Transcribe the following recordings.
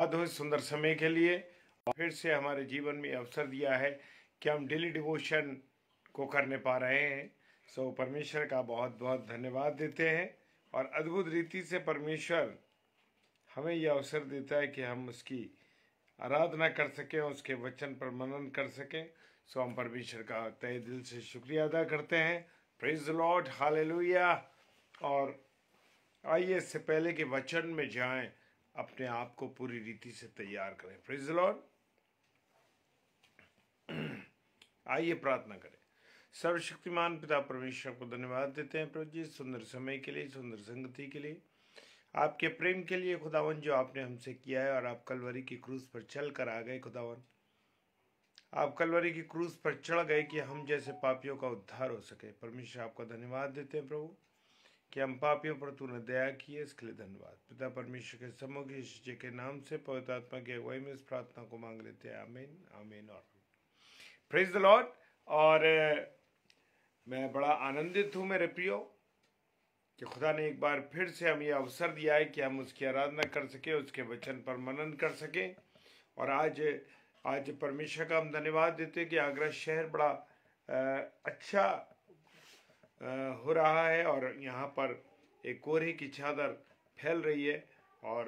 अद्भुत सुंदर समय के लिए और फिर से हमारे जीवन में अवसर दिया है कि हम डेली डिवोशन को करने पा रहे हैं सो परमेश्वर का बहुत बहुत धन्यवाद देते हैं और अद्भुत रीति से परमेश्वर हमें यह अवसर देता है कि हम उसकी आराधना कर सकें उसके वचन पर मनन कर सकें सो हम परमेश्वर का तय दिल से शुक्रिया अदा करते हैं प्रेज लॉर्ड हालेलुया और आइए इससे पहले के वचन में जाएं अपने आप को पूरी रीति से तैयार करें फ्रिज लॉर्ड आइए प्रार्थना करें सर्वशक्तिमान पिता परमेश्वर को धन्यवाद देते हैं प्रभु जी सुंदर समय के लिए सुंदर संगति के लिए आपके प्रेम के लिए खुदावन जो आपने हमसे किया है और आप कलवरी की क्रूज पर चल कर आ गए खुदावन आप कलवरी की क्रूज पर चढ़ गए कि हम जैसे पापियों का उद्धार हो सके परमेश्वर आपका धन्यवाद देते हैं प्रभु कि हम पापियों पर तूने दया की है इसके लिए धन्यवाद पिता परमेश्वर के समग्र जी के नाम से पवित्र आत्मा की अगुवाई में इस प्रार्थना को मांग लेते हैं आमीन आमीन और प्रेज द लॉर्ड और मैं बड़ा आनंदित हूँ मेरे प्रियो कि खुदा ने एक बार फिर से हमें अवसर दिया है कि हम उसकी आराधना कर सकें उसके वचन पर मनन कर सकें और आज आज परमेश्वर का हम धन्यवाद देते हैं कि आगरा शहर बड़ा आ, अच्छा हो रहा है और यहाँ पर एक कोहरे की चादर फैल रही है और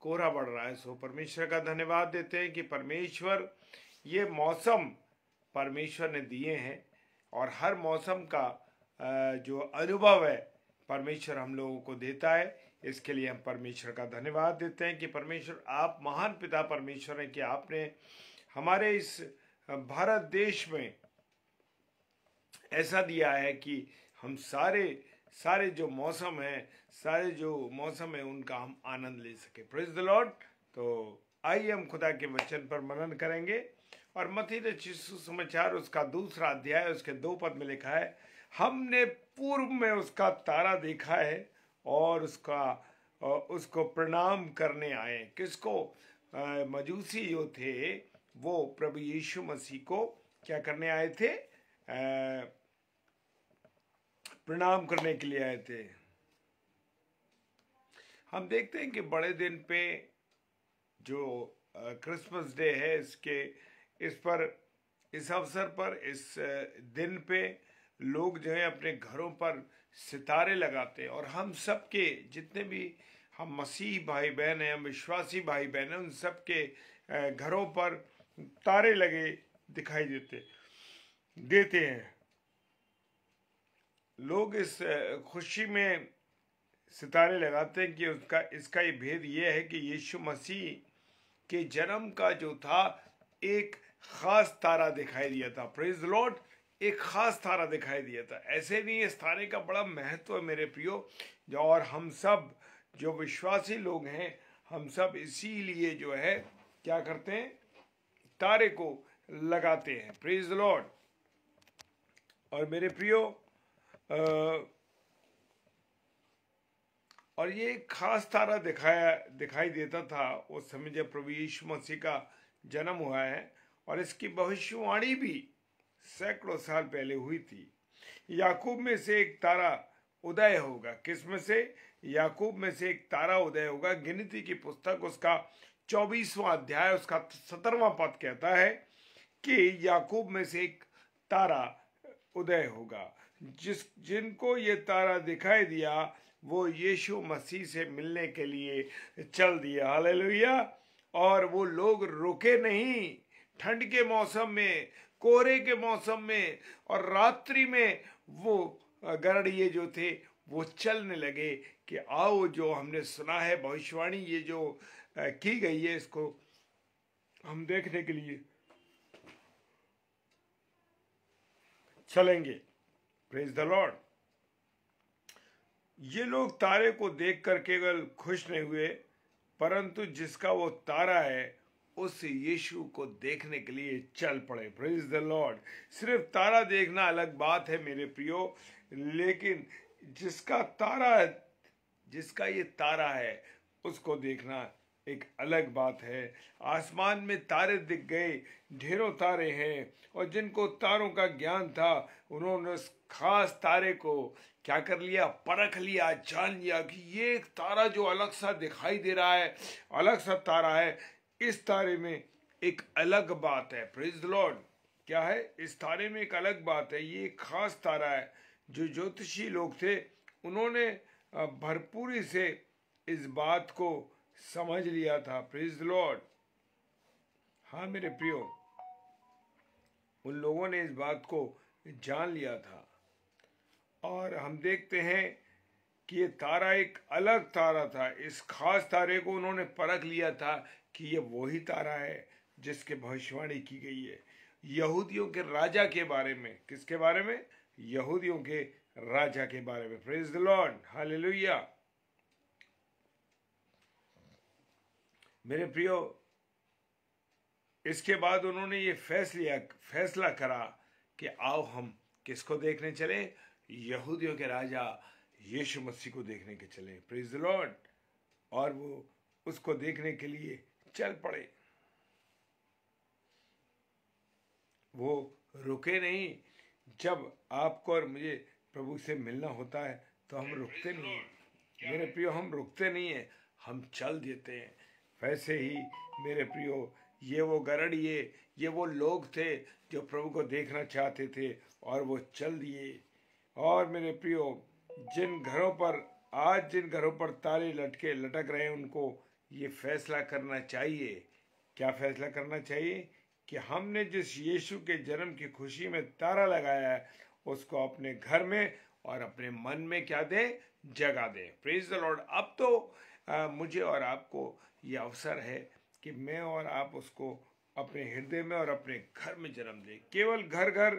कोहरा बढ़ रहा है सो परमेश्वर का धन्यवाद देते हैं कि परमेश्वर ये मौसम परमेश्वर ने दिए हैं और हर मौसम का जो अनुभव है परमेश्वर हम लोगों को देता है इसके लिए हम परमेश्वर का धन्यवाद देते हैं कि परमेश्वर आप महान पिता परमेश्वर हैं कि आपने हमारे इस भारत देश में ऐसा दिया है कि हम सारे सारे जो मौसम है सारे जो मौसम है उनका हम आनंद ले सके प्रेज द लॉर्ड तो आइए हम खुदा के वचन पर मनन करेंगे और मथी रचिशु समाचार उसका दूसरा अध्याय उसके दो पद में लिखा है हमने पूर्व में उसका तारा देखा है और उसका उसको प्रणाम करने आए किसको मजूसी जो थे वो प्रभु यीशु मसीह को क्या करने आए थे आ, प्रणाम करने के लिए आए थे हम देखते हैं कि बड़े दिन पे जो क्रिसमस डे है इसके इस पर इस अवसर पर इस दिन पे लोग जो है अपने घरों पर सितारे लगाते हैं और हम सब के जितने भी हम मसीह भाई बहन हैं हम विश्वासी भाई बहन हैं उन सब के घरों पर तारे लगे दिखाई देते देते हैं लोग इस खुशी में सितारे लगाते हैं कि उसका इसका ये भेद ये है कि यीशु मसीह के जन्म का जो था एक खास तारा दिखाई दिया था प्रेज लॉर्ड एक खास तारा दिखाई दिया था ऐसे नहीं इस तारे का बड़ा महत्व है मेरे प्रियो जो और हम सब जो विश्वासी लोग हैं हम सब इसीलिए जो है क्या करते हैं तारे को लगाते हैं प्रेज लॉर्ड और मेरे प्रियो और ये खास तारा दिखाया दिखाई देता था उस समय जब प्रभु यीशु मसीह का जन्म हुआ है और इसकी भविष्यवाणी भी सैकड़ों साल पहले हुई थी याकूब में से एक तारा उदय होगा किस में से याकूब में से एक तारा उदय होगा गिनती की पुस्तक उसका चौबीसवां अध्याय उसका सत्रहवा पद कहता है कि याकूब में से एक तारा उदय होगा जिस जिनको ये तारा दिखाई दिया वो यीशु मसीह से मिलने के लिए चल दिया लोहिया और वो लोग रुके नहीं ठंड के मौसम में कोहरे के मौसम में और रात्रि में वो गरड़िए जो थे वो चलने लगे कि आओ जो हमने सुना है भविष्यवाणी ये जो की गई है इसको हम देखने के लिए चलेंगे प्रेज द लॉर्ड ये लोग तारे को देख कर केवल खुश नहीं हुए परंतु जिसका वो तारा है उस यीशु को देखने के लिए चल पड़े प्रेज द लॉर्ड सिर्फ तारा देखना अलग बात है मेरे प्रियो लेकिन जिसका तारा जिसका ये तारा है उसको देखना एक अलग बात है आसमान में तारे दिख गए ढेरों तारे हैं और जिनको तारों का ज्ञान था उन्होंने उस खास तारे को क्या कर लिया परख लिया जान लिया कि ये एक तारा जो अलग सा दिखाई दे रहा है अलग सा तारा है इस तारे में एक अलग बात है प्रिज लॉर्ड क्या है इस तारे में एक अलग बात है ये एक खास तारा है जो ज्योतिषी लोग थे उन्होंने भरपूरी से इस बात को समझ लिया था प्रेज लॉर्ड हाँ मेरे प्रियो उन लोगों ने इस बात को जान लिया था और हम देखते हैं कि ये तारा एक अलग तारा था इस खास तारे को उन्होंने परख लिया था कि ये वही तारा है जिसके भविष्यवाणी की गई है यहूदियों के राजा के बारे में किसके बारे में यहूदियों के राजा के बारे में फ्रेज द लॉर्ड हालेलुया मेरे प्रियो इसके बाद उन्होंने ये फैसला फैसला करा कि आओ हम किसको देखने चले यहूदियों के राजा यीशु मसीह को देखने के चले प्रिज लॉर्ड और वो उसको देखने के लिए चल पड़े वो रुके नहीं जब आपको और मुझे प्रभु से मिलना होता है तो हम रुकते नहीं मेरे प्रियो हम रुकते नहीं हैं हम चल देते हैं वैसे ही मेरे प्रियो ये वो गरड़िए ये वो लोग थे जो प्रभु को देखना चाहते थे और वो चल दिए और मेरे प्रियो जिन घरों पर आज जिन घरों पर ताले लटके लटक रहे हैं उनको ये फैसला करना चाहिए क्या फैसला करना चाहिए कि हमने जिस यीशु के जन्म की खुशी में तारा लगाया है उसको अपने घर में और अपने मन में क्या दें जगा दें प्रेज द लॉर्ड अब तो आ, मुझे और आपको ये अवसर है कि मैं और आप उसको अपने हृदय में और अपने घर में जन्म दें केवल घर घर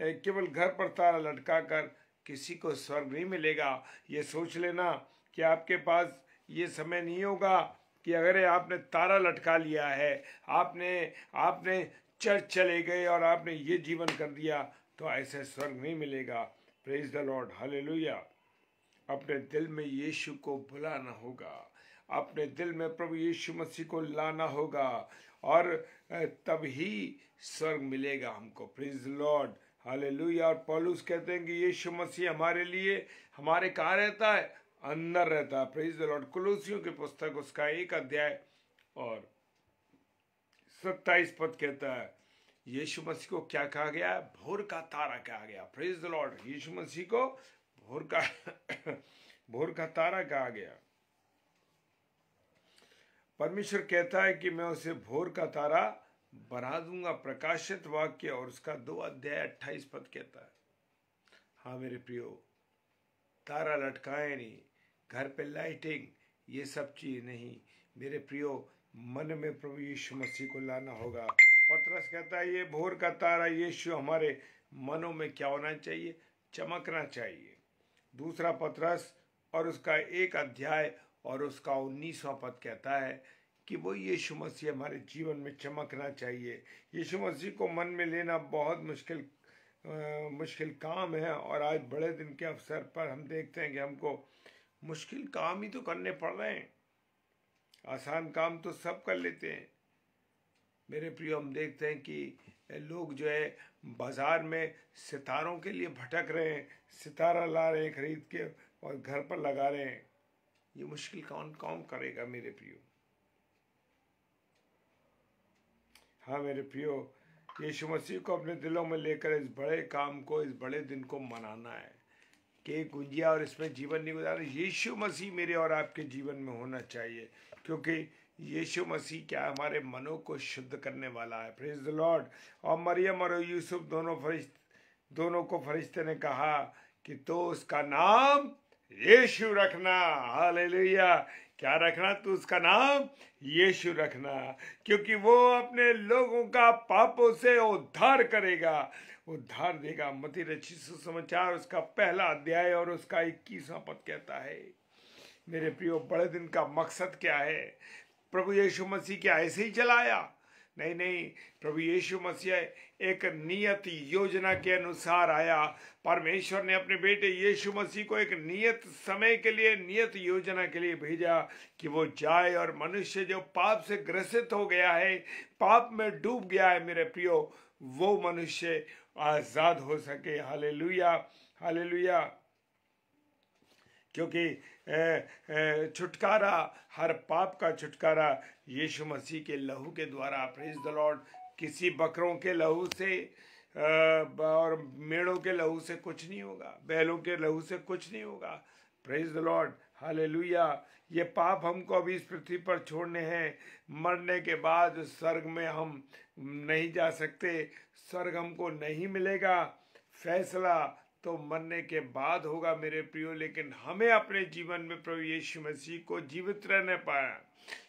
केवल घर पर तारा लटका कर किसी को स्वर्ग नहीं मिलेगा ये सोच लेना कि आपके पास ये समय नहीं होगा कि अगर आपने तारा लटका लिया है आपने आपने चर्च चले गए और आपने ये जीवन कर दिया तो ऐसे स्वर्ग नहीं मिलेगा प्रेज द लॉर्ड हालेलुया अपने दिल में यीशु को बुलाना होगा अपने दिल में प्रभु यीशु मसीह को लाना होगा और तभी स्वर्ग मिलेगा हमको प्रिज लॉर्ड हाले और पॉलूस कहते हैं कि यीशु मसीह हमारे लिए हमारे कहाँ रहता है अंदर रहता है प्रेज लॉर्ड कुलूसियों की पुस्तक उसका एक अध्याय और सत्ताईस पद कहता है यीशु मसीह को क्या कहा गया है भोर का तारा कहा गया प्रेज द लॉर्ड यीशु मसीह को भोर का भोर का तारा कहा गया परमेश्वर कहता है कि मैं उसे भोर का तारा बना दूंगा प्रकाशित वाक्य और उसका दो अध्याय अट्ठाईस पद कहता है हाँ मेरे प्रियो तारा लटकाए नहीं घर पे लाइटिंग ये सब चीज नहीं मेरे प्रियो मन में प्रभु यीशु मसीह को लाना होगा पत्रस कहता है ये भोर का तारा यीशु हमारे मनों में क्या होना चाहिए चमकना चाहिए दूसरा पतरस और उसका एक अध्याय और उसका उन्नीसवा पद कहता है कि वो यीशु मसीह हमारे जीवन में चमकना चाहिए यीशु मसीह को मन में लेना बहुत मुश्किल आ, मुश्किल काम है और आज बड़े दिन के अवसर पर हम देखते हैं कि हमको मुश्किल काम ही तो करने पड़ रहे हैं आसान काम तो सब कर लेते हैं मेरे प्रियो हम देखते हैं कि लोग जो है बाज़ार में सितारों के लिए भटक रहे हैं सितारा ला रहे हैं खरीद के और घर पर लगा रहे हैं ये मुश्किल कौन कौन करेगा मेरे प्रियो हाँ मेरे प्रियो यीशु मसीह को अपने दिलों में लेकर इस बड़े काम को इस बड़े दिन को मनाना है के गुंजिया और इसमें जीवन नहीं गुजारा यीशु मसीह मेरे और आपके जीवन में होना चाहिए क्योंकि यीशु मसीह क्या हमारे मनों को शुद्ध करने वाला है फ्रिज द लॉर्ड और मरियम और यूसुफ दोनों फरिश्ते दोनों को फरिश्ते ने कहा कि तो उसका नाम यीशु रखना हालेलुया क्या रखना तू उसका नाम यीशु रखना क्योंकि वो अपने लोगों का पापों से उद्धार करेगा उद्धार देगा मत रची समाचार उसका पहला अध्याय और उसका इक्कीसवा पद कहता है मेरे प्रियो बड़े दिन का मकसद क्या है प्रभु यीशु मसीह क्या ऐसे ही चलाया नहीं नहीं प्रभु यीशु मसीह एक नियत योजना के अनुसार आया परमेश्वर ने अपने बेटे यीशु मसीह को एक नियत समय के लिए नियत योजना के लिए भेजा कि वो जाए और मनुष्य जो पाप से ग्रसित हो गया है पाप में डूब गया है मेरे प्रियो वो मनुष्य आज़ाद हो सके हालेलुया हालेलुया क्योंकि छुटकारा हर पाप का छुटकारा यीशु मसीह के लहू के द्वारा प्रेज द लॉर्ड किसी बकरों के लहू से और मेड़ों के लहू से कुछ नहीं होगा बैलों के लहू से कुछ नहीं होगा प्रेज द लॉर्ड हाले ये पाप हमको अभी इस पृथ्वी पर छोड़ने हैं मरने के बाद स्वर्ग में हम नहीं जा सकते स्वर्ग हमको नहीं मिलेगा फैसला तो मरने के बाद होगा मेरे प्रियो लेकिन हमें अपने जीवन में प्रभु यीशु मसीह को जीवित रहने पाया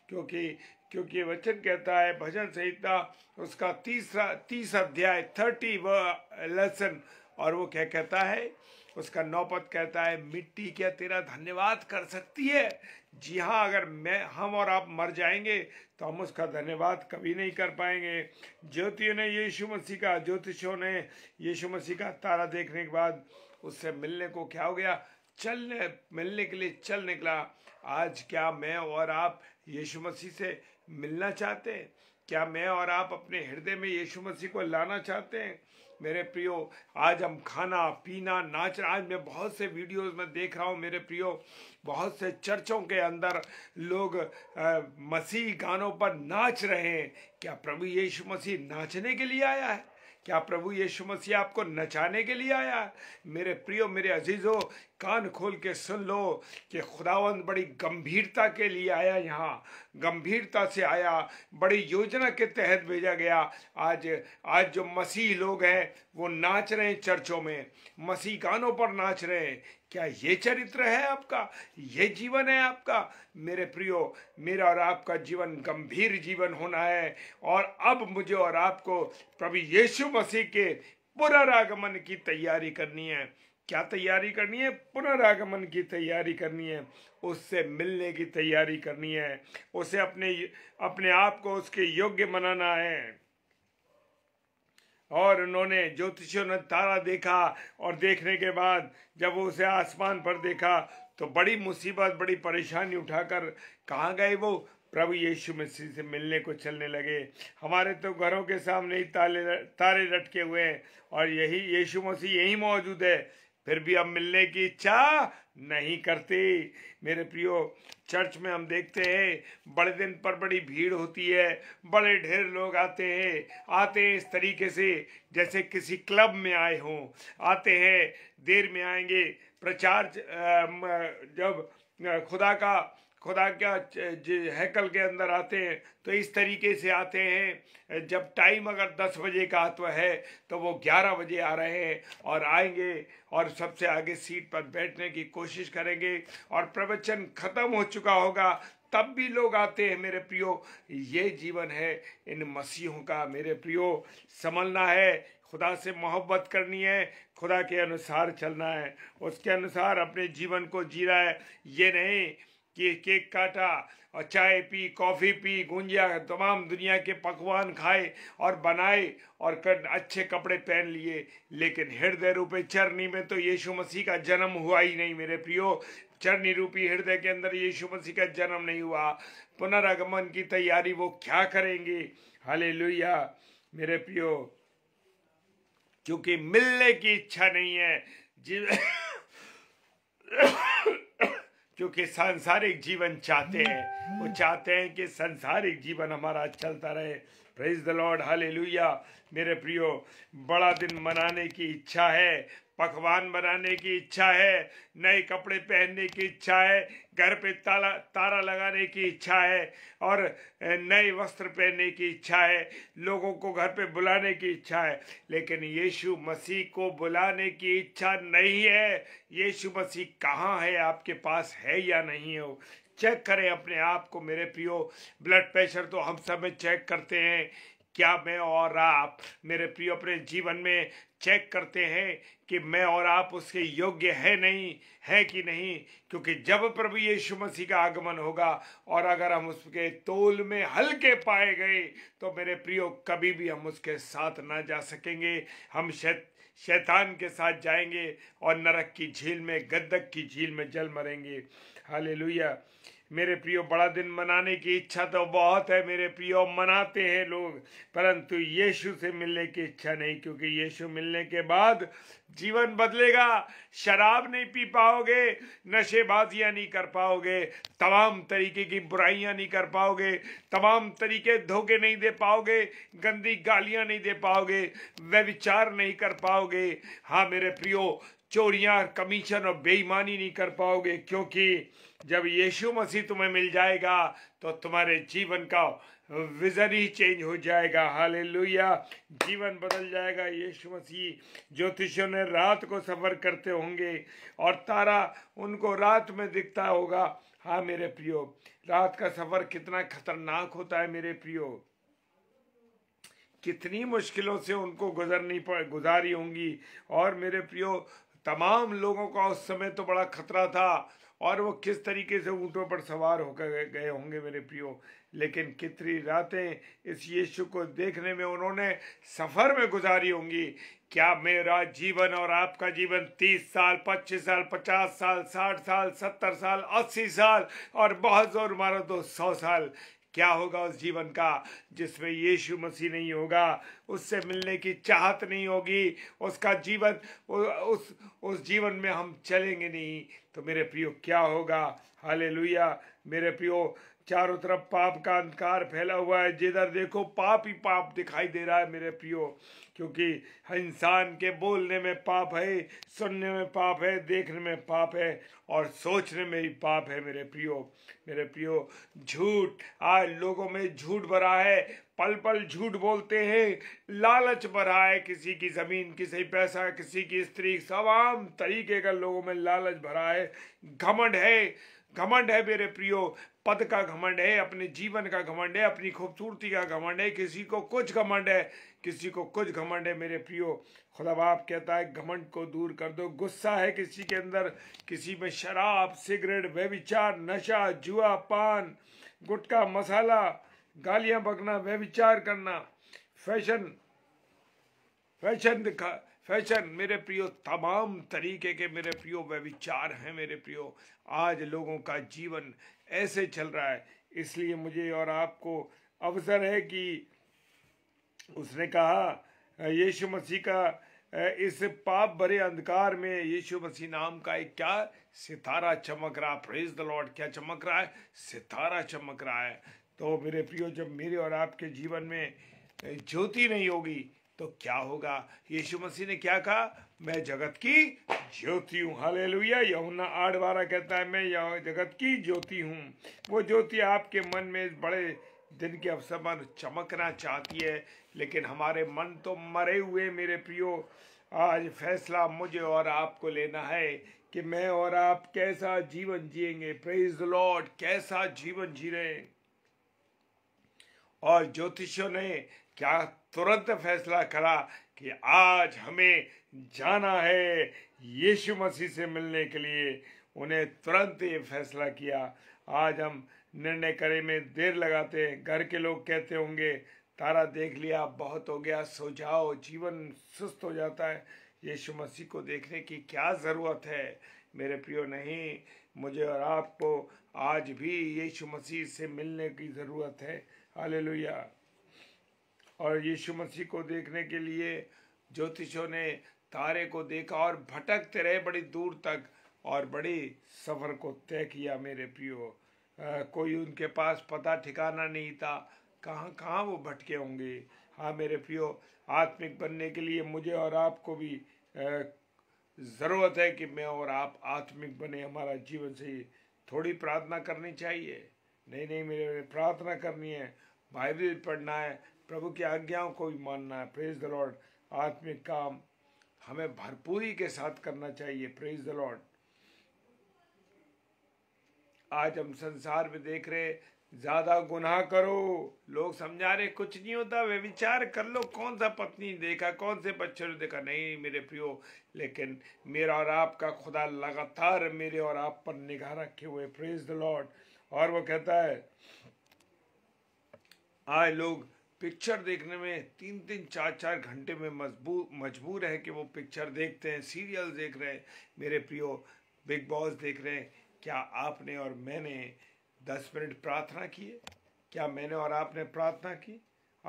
क्योंकि क्योंकि वचन कहता है भजन संहिता उसका तीसरा तीस अध्याय थर्टी व लेसन और वो क्या कहता है उसका नौपत कहता है मिट्टी क्या तेरा धन्यवाद कर सकती है जी हाँ अगर मैं हम और आप मर जाएंगे तो हम उसका धन्यवाद कभी नहीं कर पाएंगे ज्योतियों ने यीशु मसीह का ज्योतिषों ने यीशु मसीह का तारा देखने के बाद उससे मिलने को क्या हो गया चलने मिलने के लिए चल निकला आज क्या मैं और आप यीशु मसीह से मिलना चाहते हैं क्या मैं और आप अपने हृदय में यीशु मसीह को लाना चाहते हैं मेरे प्रियो आज हम खाना पीना नाच आज मैं बहुत से वीडियोस में देख रहा हूँ मेरे प्रियो बहुत से चर्चों के अंदर लोग मसीह गानों पर नाच रहे हैं क्या प्रभु यीशु मसीह नाचने के लिए आया है क्या प्रभु यीशु मसीह आपको नचाने के लिए आया मेरे प्रियो मेरे अजीजो कान खोल के सुन लो कि खुदावंद बड़ी गंभीरता के लिए आया यहाँ गंभीरता से आया बड़ी योजना के तहत भेजा गया आज आज जो मसीह लोग हैं वो नाच रहे हैं चर्चों में मसीह गानों पर नाच रहे हैं क्या ये चरित्र है आपका ये जीवन है आपका मेरे प्रियो मेरा और आपका जीवन गंभीर जीवन होना है और अब मुझे और आपको प्रभु यीशु मसीह के पुनरागमन की तैयारी करनी है क्या तैयारी करनी है पुनरागमन की तैयारी करनी है उससे मिलने की तैयारी करनी है उसे अपने अपने आप को उसके योग्य मनाना है और उन्होंने ज्योतिषियों ने तारा देखा और देखने के बाद जब वो उसे आसमान पर देखा तो बड़ी मुसीबत बड़ी परेशानी उठाकर कहाँ गए वो प्रभु यीशु मसीह से मिलने को चलने लगे हमारे तो घरों के सामने ही ताले तारे लटके हुए हैं और यही यीशु मसीह यही मौजूद है फिर भी अब मिलने की इच्छा नहीं करते मेरे प्रियो चर्च में हम देखते हैं बड़े दिन पर बड़ी भीड़ होती है बड़े ढेर लोग आते हैं आते हैं इस तरीके से जैसे किसी क्लब में आए हों आते हैं देर में आएंगे प्रचार जब खुदा का खुदा क्या हैकल के अंदर आते हैं तो इस तरीके से आते हैं जब टाइम अगर दस बजे का आत्मा है तो वो ग्यारह बजे आ रहे हैं और आएंगे और सबसे आगे सीट पर बैठने की कोशिश करेंगे और प्रवचन खत्म हो चुका होगा तब भी लोग आते हैं मेरे प्रियो ये जीवन है इन मसीहों का मेरे प्रियो संभलना है खुदा से मोहब्बत करनी है खुदा के अनुसार चलना है उसके अनुसार अपने जीवन को जीना है ये नहीं के, केक काटा और चाय पी कॉफ़ी पी गुंजिया तमाम दुनिया के पकवान खाए और बनाए और कर अच्छे कपड़े पहन लिए लेकिन हृदय रूपे चरनी में तो यीशु मसीह का जन्म हुआ ही नहीं मेरे प्रियो चरनी रूपी हृदय के अंदर यीशु मसीह का जन्म नहीं हुआ पुनरागमन की तैयारी वो क्या करेंगे हले मेरे प्रियो क्योंकि मिलने की इच्छा नहीं है जी क्योंकि सांसारिक जीवन चाहते हैं वो चाहते हैं कि सांसारिक जीवन हमारा चलता रहे प्रेज द लॉर्ड हाल मेरे प्रियो बड़ा दिन मनाने की इच्छा है पकवान बनाने की इच्छा है नए कपड़े पहनने की इच्छा है घर पे ताला तारा लगाने की इच्छा है और नए वस्त्र पहनने की इच्छा है लोगों को घर पे बुलाने की इच्छा है लेकिन यीशु मसीह को बुलाने की इच्छा नहीं है यीशु मसीह कहाँ है आपके पास है या नहीं हो चेक करें अपने आप को मेरे पियो ब्लड प्रेशर तो हम सब में चेक करते हैं क्या मैं और आप मेरे प्रियो अपने जीवन में चेक करते हैं कि मैं और आप उसके योग्य है नहीं है कि नहीं क्योंकि जब प्रभु यीशु मसीह का आगमन होगा और अगर हम उसके तोल में हल्के पाए गए तो मेरे प्रियो कभी भी हम उसके साथ ना जा सकेंगे हम शैत शैतान के साथ जाएंगे और नरक की झील में गद्दक की झील में जल मरेंगे हालेलुया मेरे प्रियो बड़ा दिन मनाने की इच्छा तो बहुत है मेरे प्रियो मनाते हैं लोग परंतु यीशु से मिलने की इच्छा नहीं क्योंकि यीशु मिलने के बाद जीवन बदलेगा शराब नहीं पी पाओगे नशेबाजियाँ नहीं कर पाओगे तमाम तरीके की बुराइयाँ नहीं कर पाओगे तमाम तरीके धोखे नहीं दे पाओगे गंदी गालियाँ नहीं दे पाओगे विचार नहीं कर पाओगे हाँ मेरे प्रियो चोरियां कमीशन और बेईमानी नहीं कर पाओगे क्योंकि जब यीशु मसीह तुम्हें मिल जाएगा तो तुम्हारे जीवन का विजन ही चेंज हो जाएगा हाले जीवन बदल जाएगा यीशु मसीह ज्योतिषियों ने रात को सफ़र करते होंगे और तारा उनको रात में दिखता होगा हाँ मेरे प्रियो रात का सफ़र कितना खतरनाक होता है मेरे प्रियो कितनी मुश्किलों से उनको गुजरनी गुजारी होंगी और मेरे प्रियो तमाम लोगों का उस समय तो बड़ा खतरा था और वो किस तरीके से ऊँटों पर सवार होकर गए होंगे मेरे प्रियो लेकिन कितनी रातें इस यीशु को देखने में उन्होंने सफ़र में गुजारी होंगी क्या मेरा जीवन और आपका जीवन तीस साल पच्चीस साल पचास साल साठ साल सत्तर साल अस्सी साल और बहुत जोर मारो तो सौ साल क्या होगा उस जीवन का जिसमें यीशु मसीह नहीं होगा उससे मिलने की चाहत नहीं होगी उसका जीवन उस उस जीवन में हम चलेंगे नहीं तो मेरे प्रियो क्या होगा हाले मेरे प्रियो चारों तरफ पाप का अंधकार फैला हुआ है जिधर देखो पाप ही पाप दिखाई दे रहा है मेरे प्रियो क्योंकि इंसान के बोलने में पाप है सुनने में पाप है देखने में पाप है और सोचने में भी पाप है मेरे प्रियो मेरे प्रियो झूठ आज लोगों में झूठ भरा है पल पल झूठ बोलते हैं लालच भरा है किसी की ज़मीन किसी पैसा किसी की स्त्री तमाम तरीके का लोगों में लालच भरा है घमंड है घमंड है मेरे प्रियो पद का घमंड है अपने जीवन का घमंड है अपनी खूबसूरती का घमंड है किसी को कुछ घमंड है किसी को कुछ घमंड है मेरे प्रियो खुदा बाप कहता है घमंड को दूर कर दो गुस्सा है किसी के अंदर किसी में शराब सिगरेट व्यविचार नशा जुआ पान गुटखा मसाला गालियां बकना व्यविचार करना फैशन फैशन दिखा फैशन मेरे प्रियो तमाम तरीके के मेरे प्रियो व्यविचार हैं मेरे प्रियो आज लोगों का जीवन ऐसे चल रहा है इसलिए मुझे और आपको अवसर है कि उसने कहा यीशु मसीह का इस पाप भरे अंधकार में यीशु मसीह नाम का एक क्या सितारा चमक रहा प्रेज द लॉर्ड क्या चमक रहा है सितारा चमक रहा है तो मेरे प्रियो जब मेरे और आपके जीवन में ज्योति नहीं होगी तो क्या होगा यीशु मसीह ने क्या कहा मैं जगत की ज्योति हूँ हाल लोहिया यमुना आठ बारह कहता है मैं जगत की ज्योति हूँ वो ज्योति आपके मन में बड़े दिन के अवसर पर चमकना चाहती है लेकिन हमारे मन तो मरे हुए मेरे प्रियो आज फैसला मुझे और आपको लेना है कि मैं और आप कैसा जीवन जिएंगे प्रेज लॉर्ड कैसा जीवन जी रहे और ज्योतिषियों ने क्या तुरंत फैसला करा कि आज हमें जाना है यीशु मसीह से मिलने के लिए उन्हें तुरंत ये फैसला किया आज हम निर्णय करे में देर लगाते हैं घर के लोग कहते होंगे तारा देख लिया बहुत हो गया सो जाओ जीवन सुस्त हो जाता है यीशु मसीह को देखने की क्या ज़रूरत है मेरे प्रियो नहीं मुझे और आपको आज भी यीशु मसीह से मिलने की ज़रूरत है हाल और यीशु मसीह को देखने के लिए ज्योतिषों ने तारे को देखा और भटकते रहे बड़ी दूर तक और बड़ी सफ़र को तय किया मेरे पियो कोई उनके पास पता ठिकाना नहीं था कहाँ कहाँ वो भटके होंगे हाँ मेरे पियो आत्मिक बनने के लिए मुझे और आपको भी ज़रूरत है कि मैं और आप आत्मिक बने हमारा जीवन से थोड़ी प्रार्थना करनी चाहिए नहीं नहीं मेरे प्रार्थना करनी है बाइबल पढ़ना है प्रभु की आज्ञाओं को भी मानना है प्रेज द लॉर्ड आत्मिक काम हमें भरपूरी के साथ करना चाहिए प्रेज द लॉर्ड आज हम संसार में देख रहे ज्यादा गुनाह करो लोग समझा रहे कुछ नहीं होता वे विचार कर लो कौन सा पत्नी देखा कौन से बच्चों ने देखा नहीं मेरे प्रियो लेकिन मेरा और आपका खुदा लगातार मेरे और आप पर निगाह रखे हुए प्रेज द लॉर्ड और वो कहता है आज लोग पिक्चर देखने में तीन तीन चार चार घंटे में मजबूर मजबूर है कि वो पिक्चर देखते हैं सीरियल देख रहे हैं मेरे प्रियो बिग बॉस देख रहे हैं क्या आपने और मैंने दस मिनट प्रार्थना की है क्या मैंने और आपने प्रार्थना की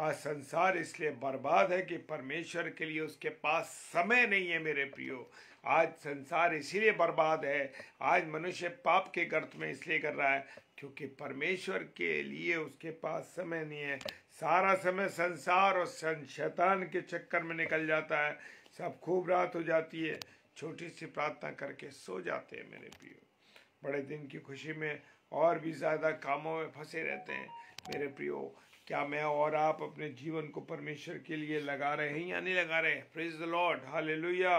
आज संसार इसलिए बर्बाद है कि परमेश्वर के लिए उसके पास समय नहीं है मेरे प्रियो आज संसार इसीलिए बर्बाद है आज मनुष्य पाप के गर्त में इसलिए कर रहा है क्योंकि परमेश्वर के लिए उसके पास समय नहीं है सारा समय संसार और शैतान के चक्कर में निकल जाता है सब खूब रात हो जाती है छोटी सी प्रार्थना करके सो जाते हैं मेरे प्रियो बड़े दिन की खुशी में और भी ज़्यादा कामों में फंसे रहते हैं मेरे प्रियो क्या मैं और आप अपने जीवन को परमेश्वर के लिए लगा रहे हैं या नहीं लगा रहे प्रेज द लॉर्ड हालेलुया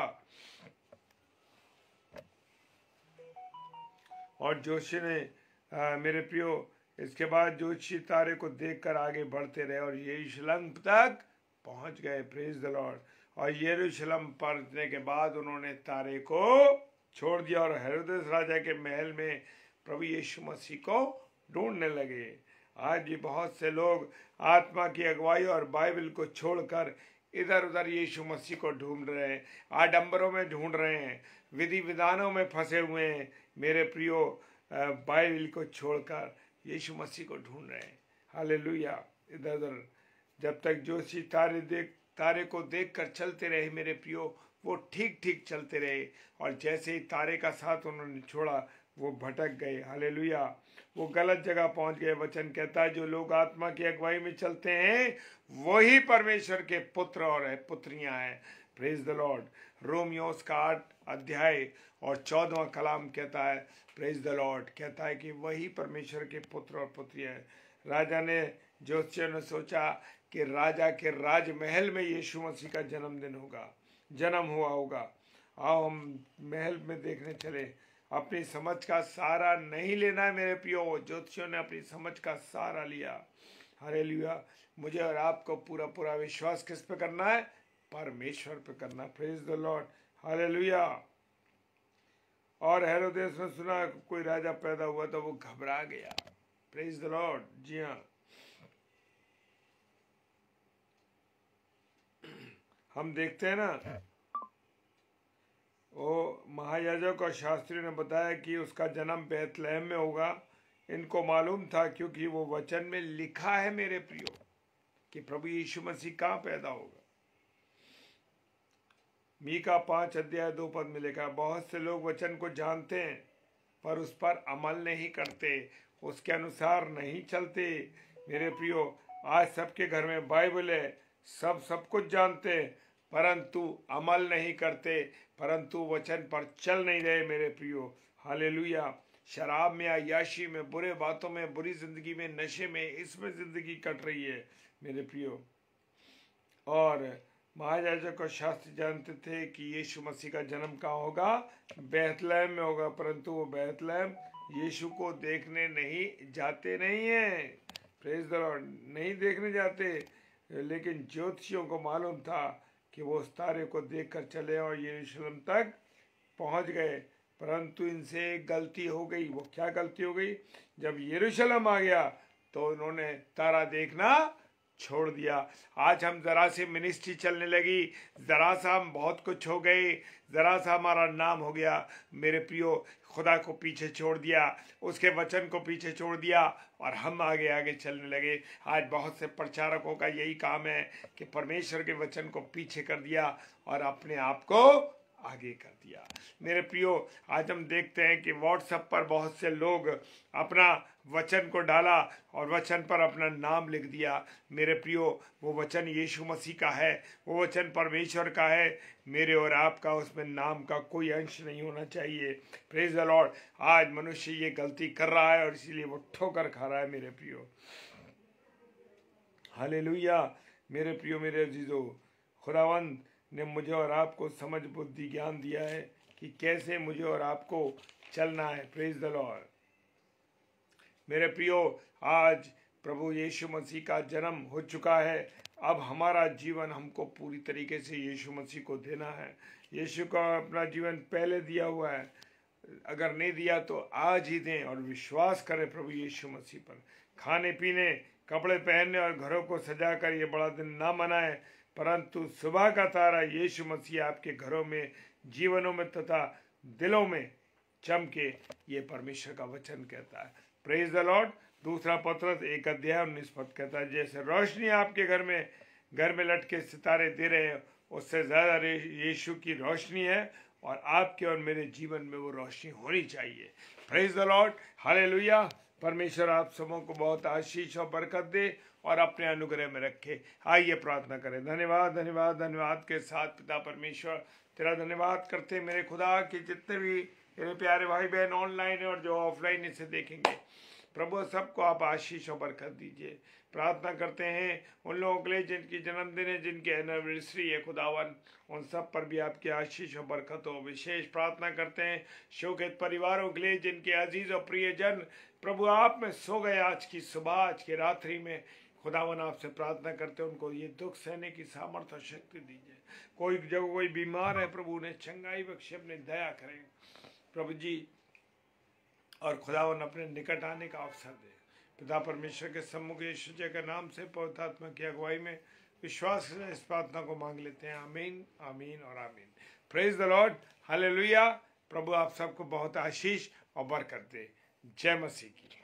और जोशी ने आ, मेरे प्रियो इसके बाद ज्योतिषी तारे को देखकर आगे बढ़ते रहे और यरूशलम तक पहुंच गए प्रेज द लॉर्ड और यरूशलम पहुंचने के बाद उन्होंने तारे को छोड़ दिया और हेरोदेस राजा के महल में प्रभु यीशु मसीह को ढूंढने लगे आज भी बहुत से लोग आत्मा की अगुवाई और बाइबल को छोड़कर इधर उधर यीशु मसीह को ढूंढ रहे हैं आडम्बरों में ढूंढ रहे हैं विधि विधानों में फंसे हुए हैं मेरे प्रियो बाइबल को छोड़कर यीशु मसीह को ढूंढ रहे हैं हाले इधर उधर जब तक जोशी तारे देख तारे को देख कर चलते रहे मेरे प्रियो वो ठीक ठीक चलते रहे और जैसे ही तारे का साथ उन्होंने छोड़ा वो भटक गए हाले वो गलत जगह पहुंच गए वचन कहता है जो लोग आत्मा की अगुवाई में चलते हैं वही परमेश्वर के पुत्र और है पुत्रियां हैं प्रेज द लॉर्ड रोमियोस का आठ अध्याय और चौदवा कलाम कहता है प्रेज द लॉर्ड कहता है कि वही परमेश्वर के पुत्र और पुत्री है राजा ने ज्योतिष ने सोचा कि राजा के राजमहल में यीशु मसीह का जन्मदिन होगा जन्म हुआ होगा आओ हम महल में देखने चले अपनी समझ का सहारा नहीं लेना है मेरे पियो ज्योतिषियों ने अपनी समझ का सहारा लिया हरे लिया मुझे और आपको पूरा पूरा विश्वास किस पे करना है परमेश्वर पे करना प्रेज द लॉर्ड हालेलुया और देश ने सुना कोई राजा पैदा हुआ तो वो घबरा गया प्रेज द लॉर्ड जी हाँ हम देखते हैं ना वो महायाजक और शास्त्री ने बताया कि उसका जन्म बेतलहम में होगा इनको मालूम था क्योंकि वो वचन में लिखा है मेरे प्रियो कि प्रभु यीशु मसीह कहाँ पैदा होगा मी का पाँच अध्याय दो पद में लिखा बहुत से लोग वचन को जानते हैं पर उस पर अमल नहीं करते उसके अनुसार नहीं चलते मेरे प्रियो आज सबके घर में बाइबल है सब सब कुछ जानते हैं परंतु अमल नहीं करते परंतु वचन पर चल नहीं रहे मेरे प्रियो हालेलुया शराब में अयाशी में बुरे बातों में बुरी जिंदगी में नशे में इसमें जिंदगी कट रही है मेरे प्रियो और महाराजा को शास्त्र जानते थे कि यीशु मसीह का जन्म कहाँ होगा बैतलहम में होगा परंतु वो बैतलहम यीशु को देखने नहीं जाते नहीं हैं प्रेज द नहीं देखने जाते लेकिन ज्योतिषियों को मालूम था कि वो उस तारे को देख कर चले और यरूशलेम तक पहुंच गए परंतु इनसे गलती हो गई वो क्या गलती हो गई जब यरूशलम आ गया तो उन्होंने तारा देखना छोड़ दिया आज हम ज़रा सी मिनिस्ट्री चलने लगी ज़रा सा हम बहुत कुछ हो गए ज़रा सा हमारा नाम हो गया मेरे प्रियो खुदा को पीछे छोड़ दिया उसके वचन को पीछे छोड़ दिया और हम आगे आगे चलने लगे आज बहुत से प्रचारकों का यही काम है कि परमेश्वर के वचन को पीछे कर दिया और अपने आप को आगे कर दिया मेरे प्रियो आज हम देखते हैं कि व्हाट्सएप पर बहुत से लोग अपना वचन को डाला और वचन पर अपना नाम लिख दिया मेरे प्रियो वो वचन यीशु मसीह का है वो वचन परमेश्वर का है मेरे और आपका उसमें नाम का कोई अंश नहीं होना चाहिए प्रेज द लॉर्ड आज मनुष्य ये गलती कर रहा है और इसीलिए वो ठोकर खा रहा है मेरे प्रियो हाल मेरे प्रियो मेरे जीजो खुदावंद ने मुझे और आपको समझ बुद्धि ज्ञान दिया है कि कैसे मुझे और आपको चलना है प्रेज द लॉर्ड मेरे प्रियो आज प्रभु यीशु मसीह का जन्म हो चुका है अब हमारा जीवन हमको पूरी तरीके से यीशु मसीह को देना है यीशु का अपना जीवन पहले दिया हुआ है अगर नहीं दिया तो आज ही दें और विश्वास करें प्रभु यीशु मसीह पर खाने पीने कपड़े पहनने और घरों को सजा कर ये बड़ा दिन ना मनाएं परंतु सुबह का तारा यीशु मसीह आपके घरों में जीवनों में तथा दिलों में चमके ये परमेश्वर का वचन कहता है प्रेज द लॉर्ड दूसरा पत्र एक अध्याय उन्नीस पद कहता है जैसे रोशनी आपके घर में घर में लटके सितारे दे रहे हैं उससे ज़्यादा यीशु की रोशनी है और आपके और मेरे जीवन में वो रोशनी होनी चाहिए फ्रेज द लॉर्ड हाले परमेश्वर आप सबों को बहुत आशीष और बरकत दे और अपने अनुग्रह में रखे आइए प्रार्थना करें धन्यवाद धन्यवाद धन्यवाद के साथ पिता परमेश्वर तेरा धन्यवाद करते मेरे खुदा कि जितने भी मेरे प्यारे भाई बहन ऑनलाइन और जो ऑफलाइन इसे देखेंगे प्रभु सबको आप आशीष और बरकत दीजिए प्रार्थना करते हैं उन लोगों के लिए जिनकी जन्मदिन है जिनकी एनिवर्सरी है खुदावन उन सब पर भी आपकी आशीष और बरकत हो विशेष प्रार्थना करते हैं शोकित परिवारों के लिए जिनके अजीज और प्रियजन प्रभु आप में सो गए आज की सुबह आज की रात्रि में खुदावन आपसे प्रार्थना करते हैं उनको ये दुख सहने की सामर्थ्य और शक्ति दीजिए कोई जब कोई बीमार है प्रभु उन्हें चंगाई बख्शे अपने दया करें प्रभु जी और खुदावन अपने निकट आने का अवसर दे पिता परमेश्वर के सम्मुख यीशु जी के नाम से पवित्र की अगुवाई में विश्वास से इस प्रार्थना को मांग लेते हैं आमीन आमीन और आमीन प्रेज द लॉर्ड हालेलुया प्रभु आप सबको बहुत आशीष और बरकत दे जय मसीह की